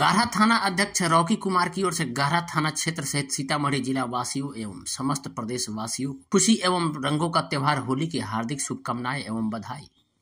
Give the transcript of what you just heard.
गाढ़ा थाना अध्यक्ष रॉकी कुमार की ओर से गाढ़ा थाना क्षेत्र सहित सीतामढ़ी जिला वासियों एवं समस्त प्रदेश वासियों खुशी एवं रंगों का त्यौहार होली की हार्दिक शुभकामनाएं एवं बधाई